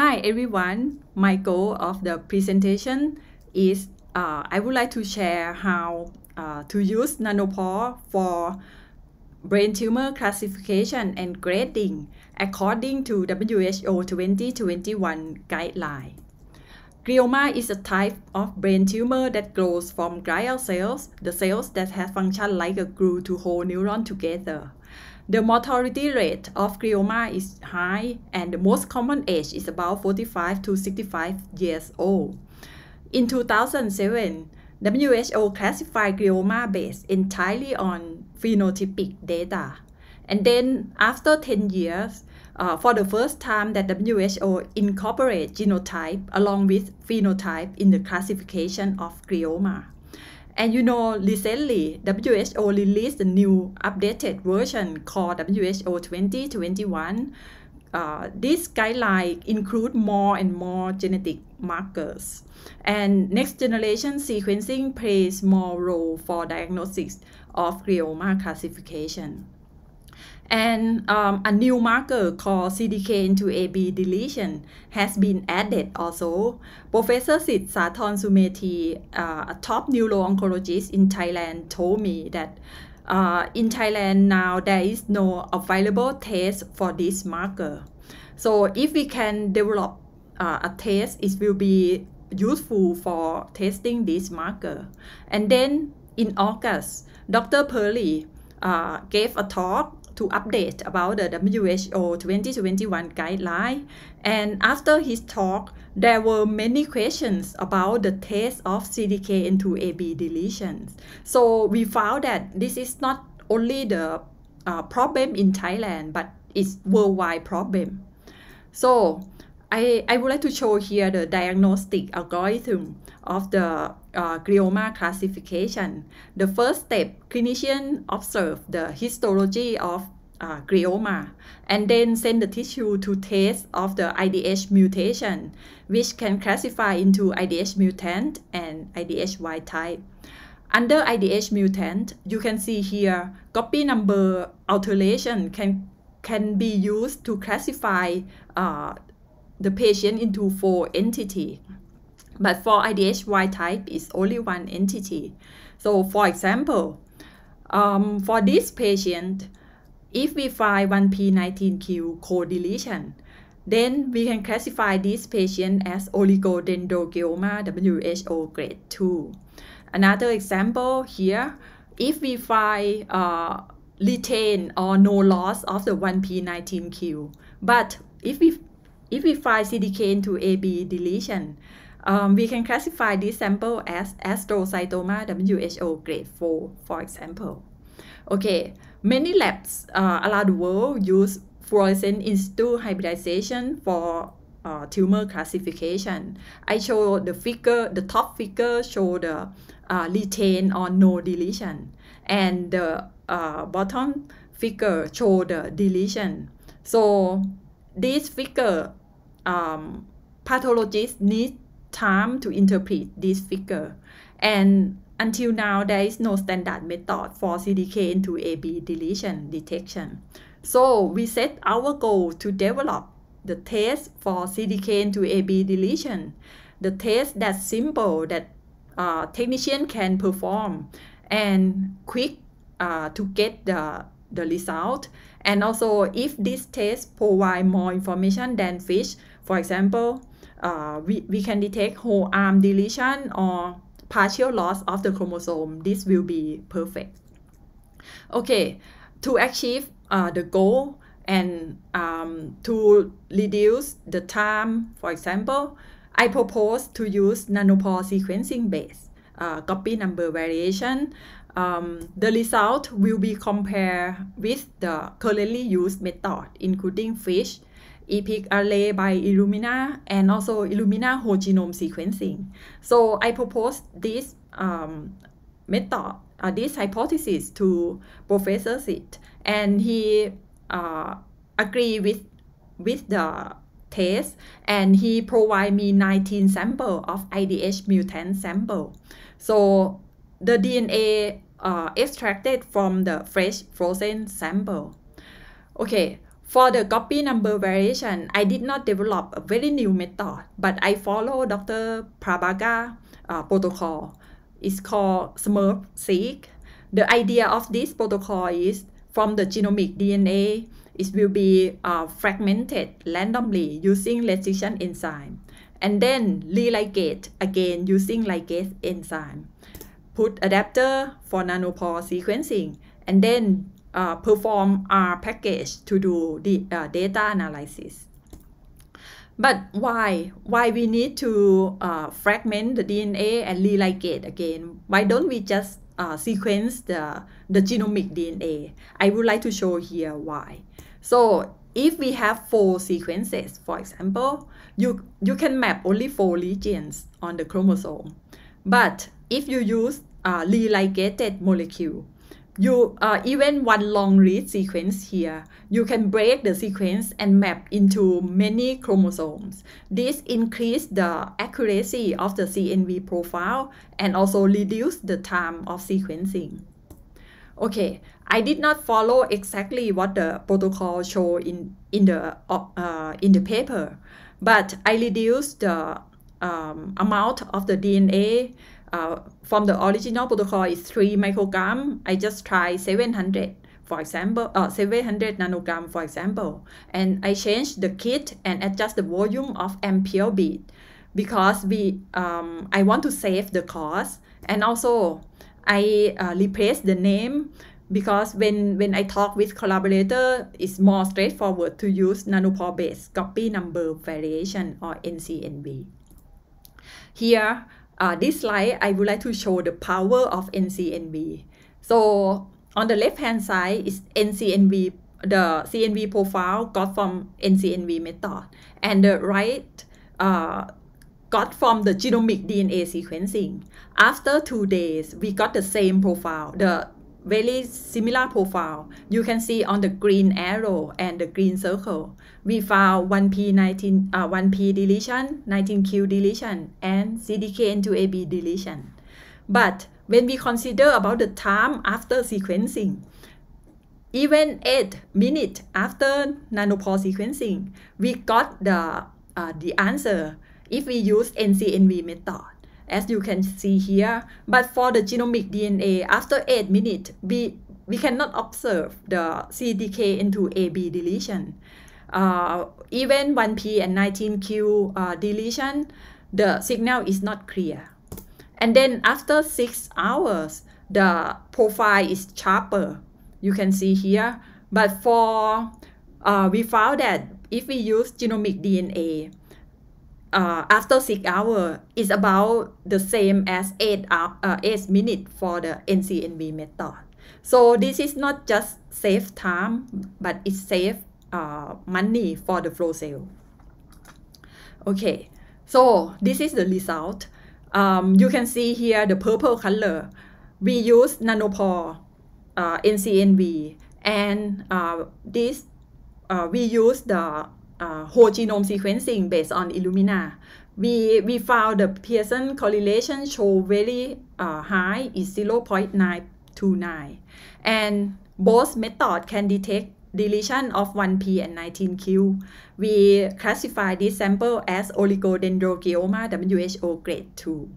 Hi everyone, my goal of the presentation is uh, I would like to share how uh, to use nanopore for brain tumor classification and grading according to WHO 2021 guideline. Glioma is a type of brain tumor that grows from glial cells, the cells that have function like a glue to hold neuron together. The mortality rate of glioma is high and the most common age is about 45 to 65 years old. In 2007, WHO classified glioma based entirely on phenotypic data. And then after 10 years, uh, for the first time that WHO incorporated genotype along with phenotype in the classification of glioma. And you know, recently, WHO released a new updated version called WHO 2021. Uh, this guideline include more and more genetic markers. And next generation sequencing plays more role for diagnosis of glioma classification and um, a new marker called CDKN2AB deletion has been added also. Professor Sit Sathon Sumeti, uh, a top neuro-oncologist in Thailand, told me that uh, in Thailand now there is no available test for this marker. So if we can develop uh, a test, it will be useful for testing this marker. And then in August, Dr. Perley uh, gave a talk to update about the WHO 2021 guideline. And after his talk, there were many questions about the test of CDK into AB deletions. So we found that this is not only the uh, problem in Thailand, but it's worldwide problem. So I, I would like to show here the diagnostic algorithm of the uh, glioma classification. The first step, clinician observe the histology of uh, glioma and then send the tissue to test of the IDH mutation, which can classify into IDH mutant and IDH wild type. Under IDH mutant, you can see here copy number alteration can, can be used to classify uh, the patient into four entity. But for IDH wild type, it's only one entity. So for example, um, for this patient, if we find 1p19q co-deletion, then we can classify this patient as oligodendroglioma WHO grade 2. Another example here, if we find uh, retain or no loss of the 1p19q, but if we if we find CDKN 2 AB deletion, um, we can classify this sample as astrocytoma WHO grade 4, for example. Okay, Many labs uh, around the world use fluorescent in situ hybridization for uh, tumor classification. I show the figure, the top figure show the uh, retain or no deletion, and the uh, bottom figure show the deletion. So this figure, um, pathologists need time to interpret this figure, and until now, there is no standard method for CDK into AB deletion detection. So we set our goal to develop the test for CDK into AB deletion, the test that's simple that uh, technician can perform and quick uh, to get the, the result. And also if this test provide more information than fish, for example, uh, we, we can detect whole arm deletion or partial loss of the chromosome, this will be perfect. Okay, to achieve uh, the goal and um, to reduce the time, for example, I propose to use nanopore sequencing based uh, copy number variation. Um, the result will be compared with the currently used method, including FISH, EPIC array by Illumina and also Illumina whole genome sequencing. So I propose this um, method, uh, this hypothesis to Professor Sit, and he uh, agree with with the test, and he provide me 19 sample of IDH mutant sample. So the DNA uh, extracted from the fresh frozen sample. Okay, for the copy number variation, I did not develop a very new method, but I follow Dr. Prabhaga uh, protocol. It's called SMERP-seq. The idea of this protocol is from the genomic DNA, it will be uh, fragmented randomly using restriction enzyme, and then re-ligate again using ligase enzyme. Put adapter for nanopore sequencing, and then uh, perform R package to do the uh, data analysis. But why? Why we need to uh, fragment the DNA and religate again? Why don't we just uh, sequence the, the genomic DNA? I would like to show here why. So if we have four sequences, for example, you, you can map only four regions on the chromosome. But if you use a religated molecule, you uh, even one long read sequence here, you can break the sequence and map into many chromosomes. This increase the accuracy of the CNV profile and also reduce the time of sequencing. Okay, I did not follow exactly what the protocol show in, in, the, uh, in the paper, but I reduced the um, amount of the DNA uh, from the original protocol is 3 microgram. I just try 700 for example, uh, 700 nanogram for example, and I change the kit and adjust the volume of MPO bead because we, um, I want to save the cost and also I uh, replace the name because when, when I talk with collaborator, it's more straightforward to use nanopore based copy number variation or NCNB. Here, uh, this slide, I would like to show the power of NCNB. So on the left-hand side is NCNB, the CNV profile got from NCNB method, and the right uh, got from the genomic DNA sequencing. After two days, we got the same profile, the very similar profile. You can see on the green arrow and the green circle, we found 1P, 19, uh, 1P deletion, 19Q deletion, and CDKN2AB deletion. But when we consider about the time after sequencing, even 8 minutes after nanopore sequencing, we got the, uh, the answer if we use NCNV method as you can see here. But for the genomic DNA, after 8 minutes, we, we cannot observe the CDK into AB deletion. Uh, even 1P and 19Q uh, deletion, the signal is not clear. And then after 6 hours, the profile is sharper. You can see here. But for, uh, we found that if we use genomic DNA, uh, after six hour is about the same as eight, hour, uh, eight minute for the NCNB method. So this is not just save time, but it save uh, money for the flow sale. Okay, so this is the result. Um, you can see here the purple color. We use nanopore uh, NCNB and uh, this uh, we use the uh, whole genome sequencing based on Illumina, we, we found the Pearson correlation show very uh, high is 0.929. And both method can detect deletion of 1p and 19q. We classify this sample as oligodendroglioma WHO grade 2.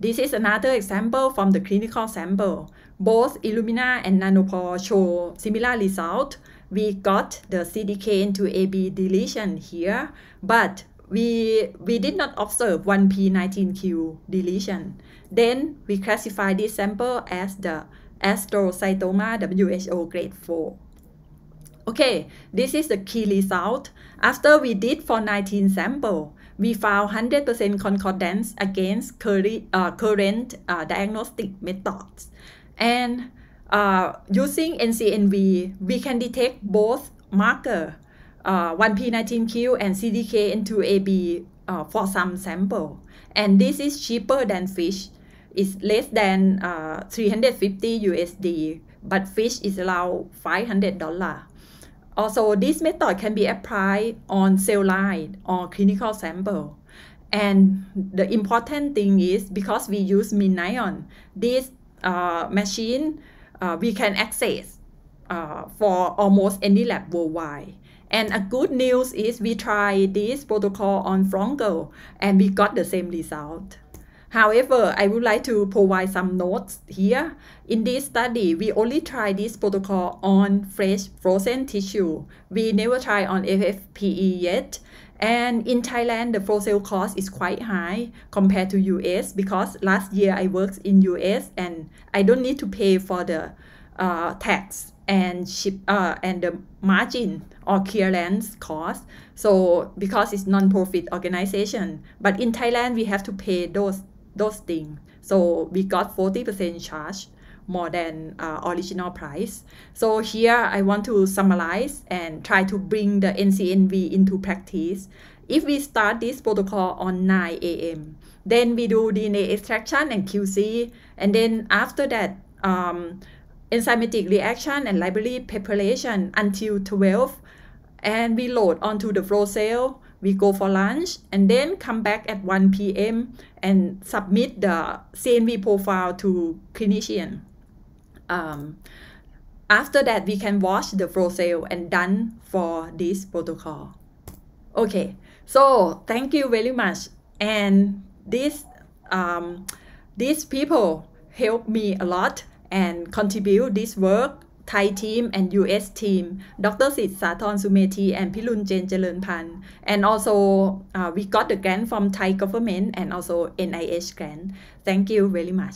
This is another example from the clinical sample. Both Illumina and Nanopore show similar result we got the CDK into AB deletion here, but we, we did not observe 1P19Q deletion. Then we classify this sample as the astrocytoma WHO grade 4. Okay, this is the key result. After we did for 19 sample, we found 100% concordance against current, uh, current uh, diagnostic methods. And uh, using NCNV, we can detect both marker uh, 1P19Q and CDKN2AB uh, for some sample. And this is cheaper than fish. It's less than uh, 350 USD, but fish is around $500. Also, this method can be applied on cell line or clinical sample. And the important thing is because we use MinION, this uh, machine uh, we can access uh, for almost any lab worldwide. And a good news is we tried this protocol on Frongo and we got the same result. However, I would like to provide some notes here. In this study, we only tried this protocol on fresh frozen tissue. We never tried on FFPE yet. And in Thailand, the for sale cost is quite high compared to US because last year I worked in US and I don't need to pay for the uh, tax and ship uh, and the margin or clearance cost. So because it's non-profit organization, but in Thailand we have to pay those those things. So we got 40% charge more than uh, original price. So here I want to summarize and try to bring the NCNV into practice. If we start this protocol on 9 a.m., then we do DNA extraction and QC, and then after that, um, enzymatic reaction and library preparation until 12, and we load onto the flow cell. We go for lunch and then come back at 1 p.m. and submit the CNV profile to clinician um, after that, we can watch the flow sale and done for this protocol. Okay, so thank you very much. And this, um, these people help me a lot and contribute this work Thai team and US team, Dr. Sid Saton Sumeti and Pilun Jen And also, uh, we got the grant from Thai government and also NIH grant. Thank you very much.